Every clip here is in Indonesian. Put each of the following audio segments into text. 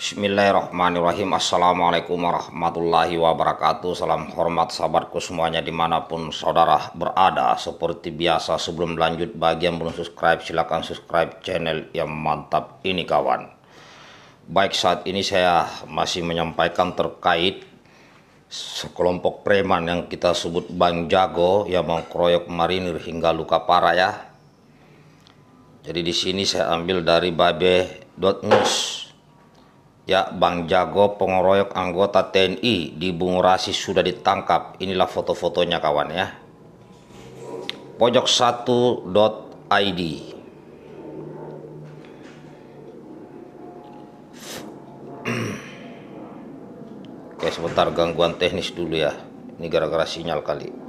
Bismillahirrahmanirrahim Assalamualaikum warahmatullahi wabarakatuh Salam hormat sahabatku semuanya dimanapun saudara berada Seperti biasa sebelum lanjut bagi yang belum subscribe silahkan subscribe channel yang mantap ini kawan Baik saat ini saya masih menyampaikan terkait Sekelompok preman yang kita sebut Bang Jago Yang mengkroyok marinir hingga luka parah ya Jadi di sini saya ambil dari babe.news ya Bang Jago pengoroyok anggota TNI di Bungurasi sudah ditangkap inilah foto-fotonya kawan ya pojok1.id oke sebentar gangguan teknis dulu ya ini gara-gara sinyal kali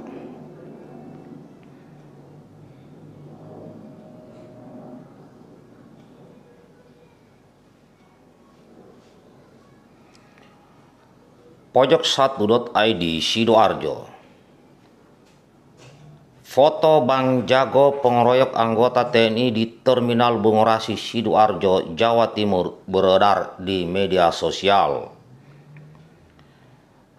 pojok1.id Sidoarjo. Foto Bang Jago pengeroyok anggota TNI di Terminal Bungorasi Sidoarjo, Jawa Timur beredar di media sosial.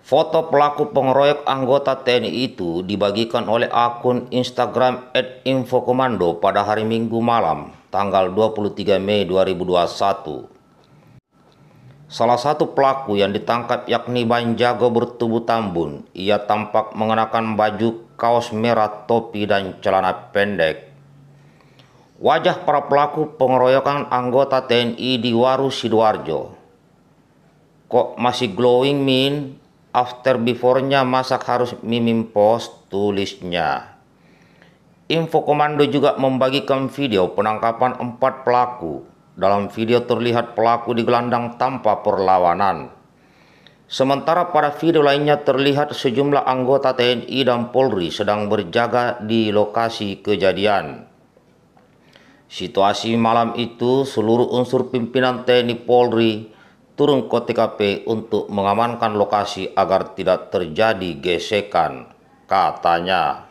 Foto pelaku pengeroyok anggota TNI itu dibagikan oleh akun Instagram @infokomando pada hari Minggu malam, tanggal 23 Mei 2021 Salah satu pelaku yang ditangkap yakni Banjago bertubuh tambun. Ia tampak mengenakan baju kaos merah, topi, dan celana pendek. Wajah para pelaku pengeroyokan anggota TNI di Waru Sidoarjo. Kok masih glowing min? After before-nya masak harus mimim post tulisnya. Info Komando juga membagikan video penangkapan empat pelaku dalam video terlihat pelaku digelandang tanpa perlawanan. Sementara pada video lainnya terlihat sejumlah anggota TNI dan Polri sedang berjaga di lokasi kejadian. Situasi malam itu seluruh unsur pimpinan TNI Polri turun ke TKP untuk mengamankan lokasi agar tidak terjadi gesekan, katanya.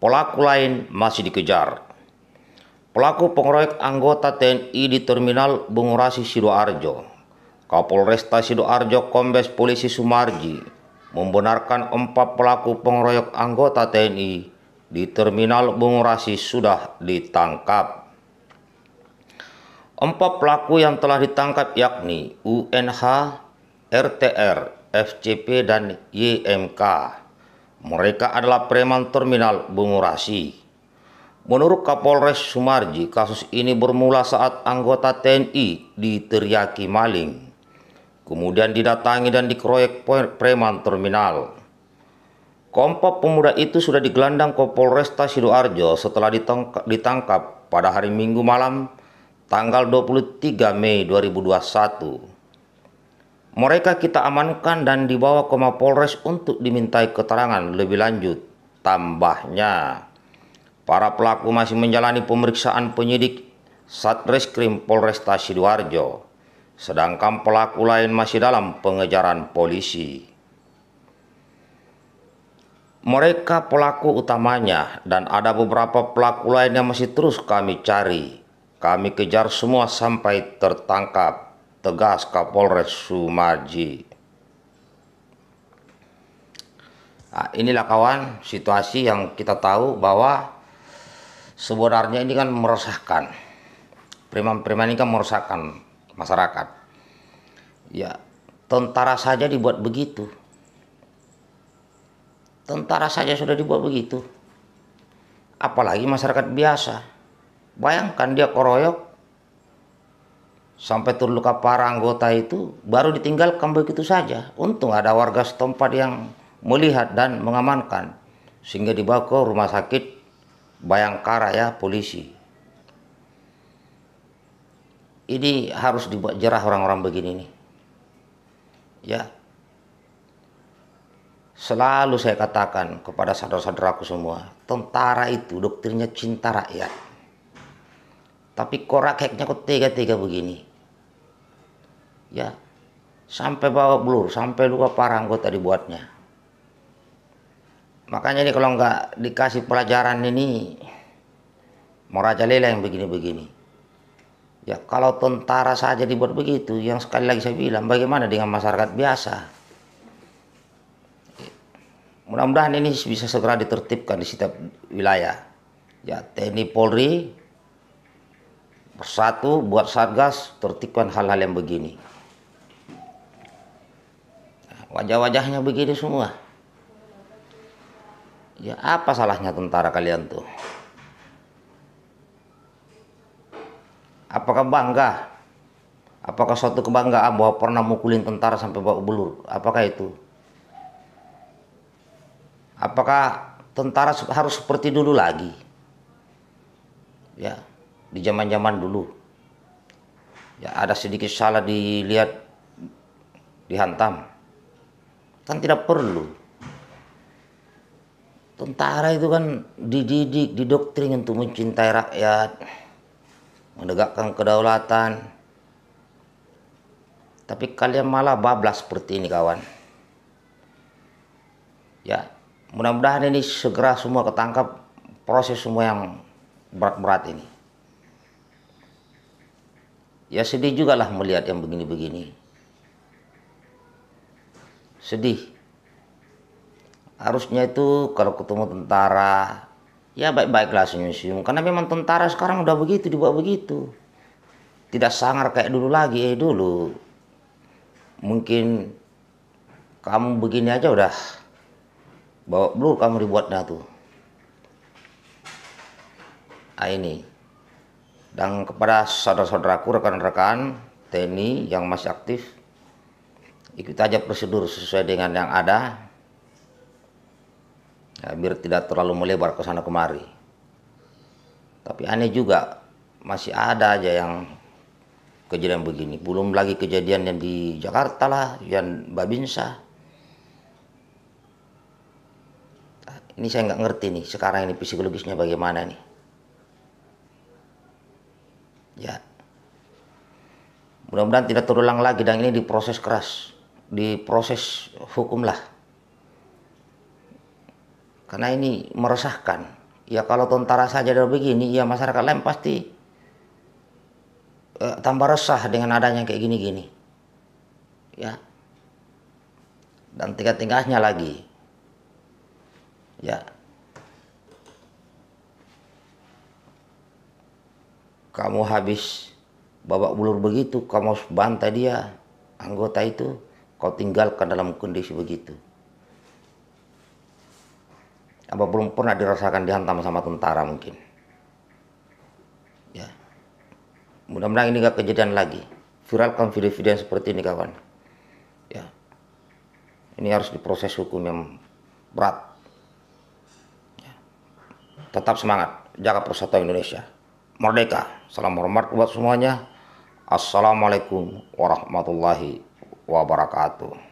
Pelaku lain masih dikejar Pelaku pengeroyok anggota TNI di Terminal Bungurasi Sidoarjo, Kapolresta Sidoarjo Kombes Polisi Sumarji membenarkan empat pelaku pengeroyok anggota TNI di Terminal Bungurasi sudah ditangkap. Empat pelaku yang telah ditangkap yakni UNH, RTR, FCP, dan YMK. Mereka adalah preman Terminal Bungurasi. Menurut Kapolres Sumarji, kasus ini bermula saat anggota TNI diteriaki maling. Kemudian didatangi dan dikeroyok preman terminal. Kompak pemuda itu sudah digelandang ke Polresta Sidoarjo setelah ditangkap pada hari Minggu malam tanggal 23 Mei 2021. Mereka kita amankan dan dibawa ke Mapolres untuk dimintai keterangan lebih lanjut, tambahnya. Para pelaku masih menjalani pemeriksaan penyidik Satreskrim Polresta Sidoarjo, sedangkan pelaku lain masih dalam pengejaran polisi. Mereka pelaku utamanya dan ada beberapa pelaku lain yang masih terus kami cari. Kami kejar semua sampai tertangkap, tegas Kapolres Sumaji. Nah, inilah kawan situasi yang kita tahu bahwa sebenarnya ini kan meresahkan. Preman-preman ini kan meresahkan masyarakat. Ya, tentara saja dibuat begitu. Tentara saja sudah dibuat begitu. Apalagi masyarakat biasa. Bayangkan dia keroyok sampai terluka parah anggota itu baru ditinggalkan begitu saja. Untung ada warga setempat yang melihat dan mengamankan sehingga dibawa ke rumah sakit Bayangkara ya polisi. Ini harus dibuat jerah orang-orang begini nih. Ya. Selalu saya katakan kepada saudara-saudaraku semua, tentara itu dokternya cinta rakyat. Tapi korak heknya kok tega-tega begini. Ya. Sampai bawa blur, sampai luka gue tadi buatnya makanya ini kalau nggak dikasih pelajaran ini mau raja merajalela yang begini-begini ya kalau tentara saja dibuat begitu yang sekali lagi saya bilang bagaimana dengan masyarakat biasa mudah-mudahan ini bisa segera ditertibkan di setiap wilayah ya TNI Polri bersatu buat satgas tertibkan hal-hal yang begini wajah-wajahnya begini semua Ya apa salahnya tentara kalian tuh? Apakah bangga? Apakah suatu kebanggaan bahwa pernah mukulin tentara sampai bau belur? Apakah itu? Apakah tentara harus seperti dulu lagi? Ya, di zaman-zaman dulu. Ya, ada sedikit salah dilihat dihantam. Kan tidak perlu tentara itu kan dididik, didoktrin untuk mencintai rakyat, menegakkan kedaulatan. Tapi kalian malah bablas seperti ini kawan. Ya, mudah-mudahan ini segera semua ketangkap proses semua yang berat-berat ini. Ya sedih juga lah melihat yang begini-begini. Sedih harusnya itu kalau ketemu tentara ya baik-baiklah senyum-senyum karena memang tentara sekarang udah begitu dibuat begitu tidak sangar kayak dulu lagi eh dulu mungkin kamu begini aja udah bawa blur kamu dibuatnya tuh nah ini dan kepada saudara-saudaraku rekan-rekan TNI yang masih aktif ikut aja prosedur sesuai dengan yang ada ya, biar tidak terlalu melebar ke sana kemari tapi aneh juga masih ada aja yang kejadian begini belum lagi kejadian yang di Jakarta lah yang Babinsa ini saya nggak ngerti nih sekarang ini psikologisnya bagaimana nih ya mudah-mudahan tidak terulang lagi dan ini diproses keras diproses hukum lah karena ini meresahkan ya kalau tentara saja udah begini ya masyarakat lain pasti eh, tambah resah dengan adanya kayak gini-gini ya dan tingkat-tingkatnya lagi ya kamu habis babak bulur begitu kamu bantai dia anggota itu kau tinggalkan dalam kondisi begitu apa belum pernah dirasakan dihantam sama tentara mungkin ya mudah-mudahan ini gak kejadian lagi viralkan video-video seperti ini kawan ya ini harus diproses hukum yang berat ya. tetap semangat jaga persatuan Indonesia merdeka salam hormat buat semuanya assalamualaikum warahmatullahi wabarakatuh